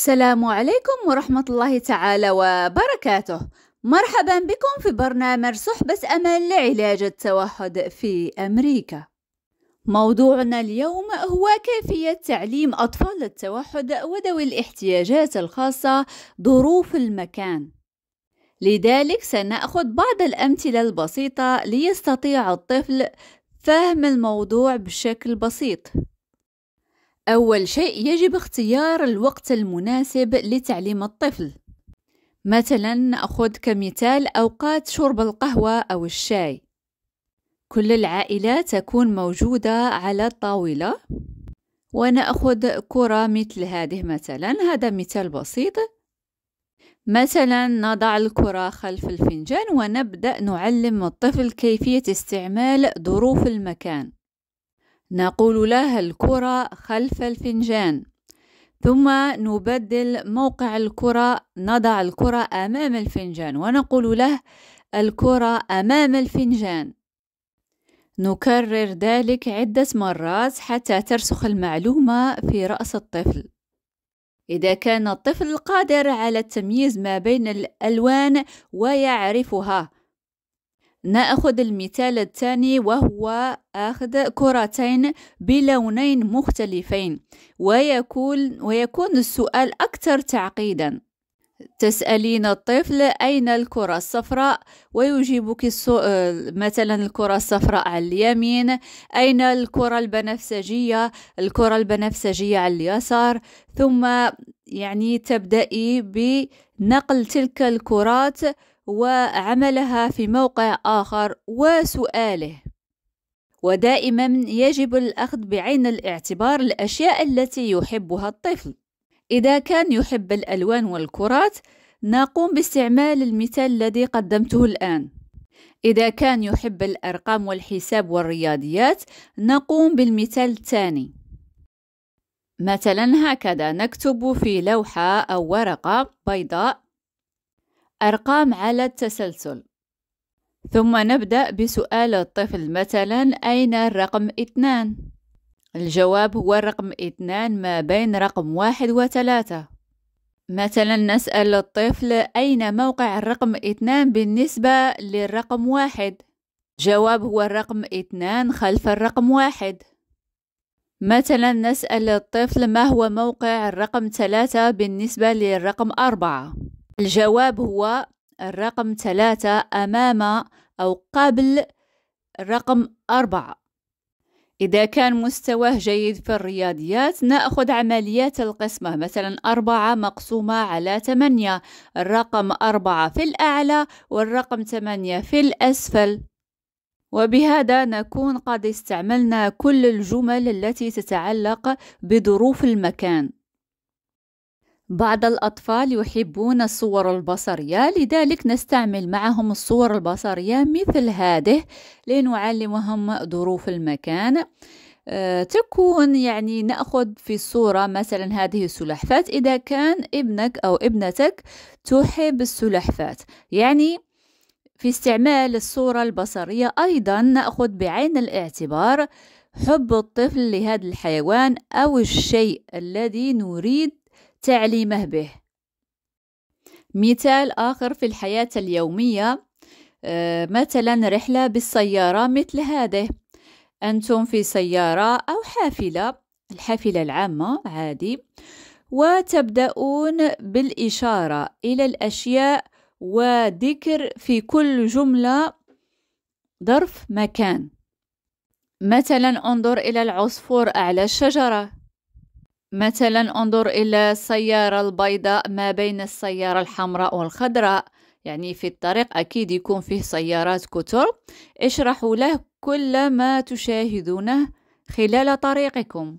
السلام عليكم ورحمة الله تعالى وبركاته مرحبا بكم في برنامج صحبة أمل لعلاج التوحد في أمريكا موضوعنا اليوم هو كيفية تعليم أطفال التوحد وذوي الاحتياجات الخاصة ظروف المكان لذلك سنأخذ بعض الأمثلة البسيطة ليستطيع الطفل فهم الموضوع بشكل بسيط أول شيء يجب اختيار الوقت المناسب لتعليم الطفل مثلا نأخذ كمثال أوقات شرب القهوة أو الشاي كل العائلة تكون موجودة على الطاولة ونأخذ كرة مثل هذه مثلا هذا مثال بسيط مثلا نضع الكرة خلف الفنجان ونبدأ نعلم الطفل كيفية استعمال ظروف المكان نقول لها الكرة خلف الفنجان ثم نبدل موقع الكرة نضع الكرة أمام الفنجان ونقول له الكرة أمام الفنجان نكرر ذلك عدة مرات حتى ترسخ المعلومة في رأس الطفل إذا كان الطفل قادر على التمييز ما بين الألوان ويعرفها نأخذ المثال الثاني وهو أخذ كرتين بلونين مختلفين ويكون, ويكون السؤال أكثر تعقيدا تسألين الطفل أين الكرة الصفراء ويجيبك مثلا الكرة الصفراء على اليمين أين الكرة البنفسجية الكرة البنفسجية على اليسار ثم يعني تبدأي بنقل تلك الكرات وعملها في موقع آخر وسؤاله ودائما يجب الأخذ بعين الاعتبار الأشياء التي يحبها الطفل إذا كان يحب الألوان والكرات نقوم باستعمال المثال الذي قدمته الآن إذا كان يحب الأرقام والحساب والرياضيات نقوم بالمثال الثاني مثلا هكذا نكتب في لوحة أو ورقة بيضاء أرقام على التسلسل ثم نبدأ بسؤال الطفل مثلا أين الرقم اثنان؟ الجواب هو الرقم اثنان ما بين رقم واحد وثلاثة مثلا نسأل الطفل أين موقع الرقم اثنان بالنسبة للرقم واحد؟ جواب هو الرقم اثنان خلف الرقم واحد مثلا نسأل الطفل ما هو موقع الرقم ثلاثة بالنسبة للرقم أربعة الجواب هو الرقم ثلاثة أمام أو قبل الرقم أربعة إذا كان مستواه جيد في الرياضيات نأخذ عمليات القسمة مثلا أربعة مقسومة على ثمانية الرقم أربعة في الأعلى والرقم ثمانية في الأسفل وبهذا نكون قد استعملنا كل الجمل التي تتعلق بظروف المكان بعض الأطفال يحبون الصور البصرية لذلك نستعمل معهم الصور البصرية مثل هذه لنعلمهم ظروف المكان آه، تكون يعني نأخذ في الصورة مثلا هذه السلحفاة إذا كان ابنك أو ابنتك تحب السلحفاة يعني في استعمال الصورة البصرية أيضا نأخذ بعين الاعتبار حب الطفل لهذا الحيوان أو الشيء الذي نريد تعليمه به مثال آخر في الحياة اليومية آه، مثلا رحلة بالسيارة مثل هذه أنتم في سيارة أو حافلة الحافلة العامة عادي وتبدأون بالإشارة إلى الأشياء وذكر في كل جملة ظرف مكان مثلا انظر إلى العصفور أعلى الشجرة مثلا انظر إلى السيارة البيضاء ما بين السيارة الحمراء والخضراء يعني في الطريق أكيد يكون فيه سيارات كتر اشرحوا له كل ما تشاهدونه خلال طريقكم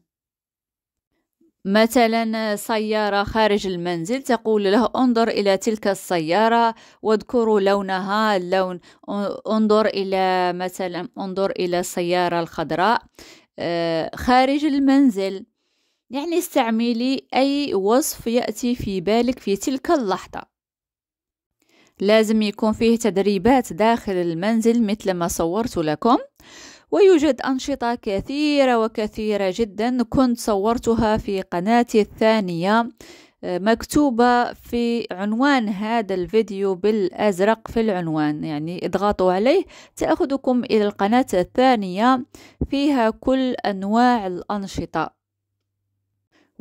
مثلا سيارة خارج المنزل تقول له انظر إلى تلك السيارة واذكروا لونها اللون انظر إلى مثلا انظر إلى السيارة الخضراء آه، خارج المنزل يعني استعملي أي وصف يأتي في بالك في تلك اللحظة لازم يكون فيه تدريبات داخل المنزل مثل ما صورت لكم ويوجد أنشطة كثيرة وكثيرة جدا كنت صورتها في قناتي الثانية آه، مكتوبة في عنوان هذا الفيديو بالأزرق في العنوان يعني اضغطوا عليه تأخذكم إلى القناة الثانية فيها كل أنواع الأنشطة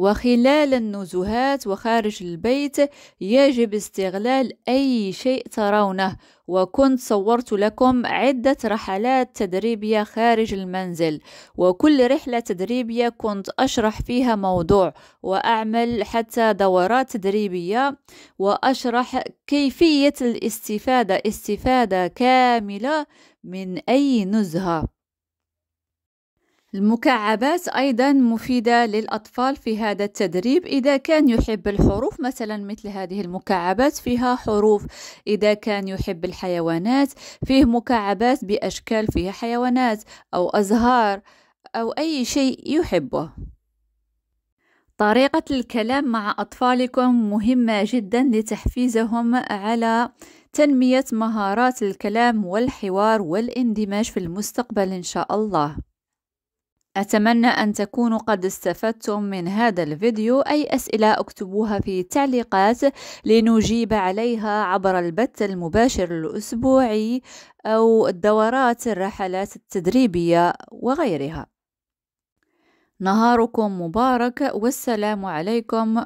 وخلال النزهات وخارج البيت يجب استغلال أي شيء ترونه وكنت صورت لكم عدة رحلات تدريبية خارج المنزل وكل رحلة تدريبية كنت أشرح فيها موضوع وأعمل حتى دورات تدريبية وأشرح كيفية الاستفادة استفادة كاملة من أي نزهة المكعبات أيضا مفيدة للأطفال في هذا التدريب إذا كان يحب الحروف مثلا مثل هذه المكعبات فيها حروف إذا كان يحب الحيوانات فيه مكعبات بأشكال فيها حيوانات أو أزهار أو أي شيء يحبه طريقة الكلام مع أطفالكم مهمة جدا لتحفيزهم على تنمية مهارات الكلام والحوار والاندماج في المستقبل إن شاء الله أتمنى أن تكونوا قد استفدتم من هذا الفيديو أي أسئلة اكتبوها في التعليقات لنجيب عليها عبر البث المباشر الأسبوعي أو الدورات الرحلات التدريبية وغيرها نهاركم مبارك والسلام عليكم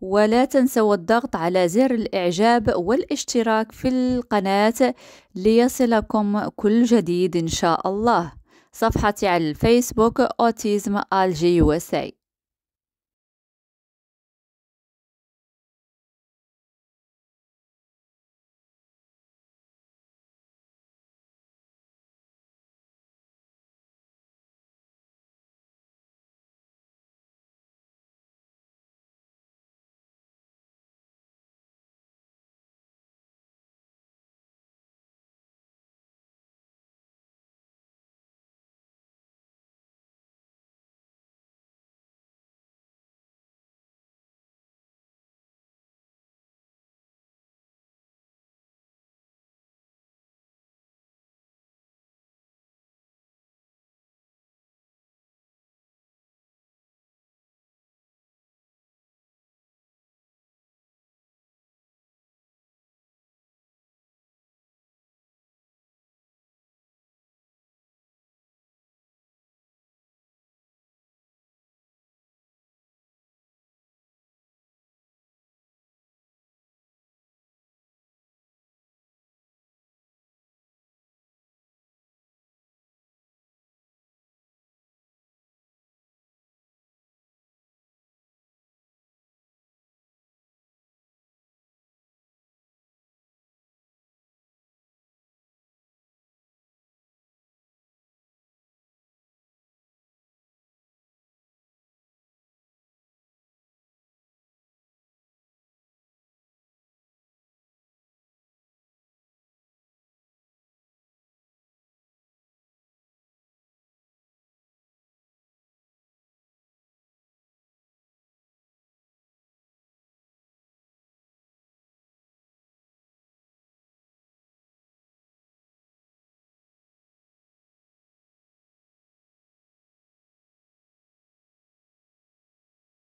ولا تنسوا الضغط على زر الإعجاب والاشتراك في القناة ليصلكم كل جديد إن شاء الله صفحتي على الفيسبوك أوتيزم ألجي USA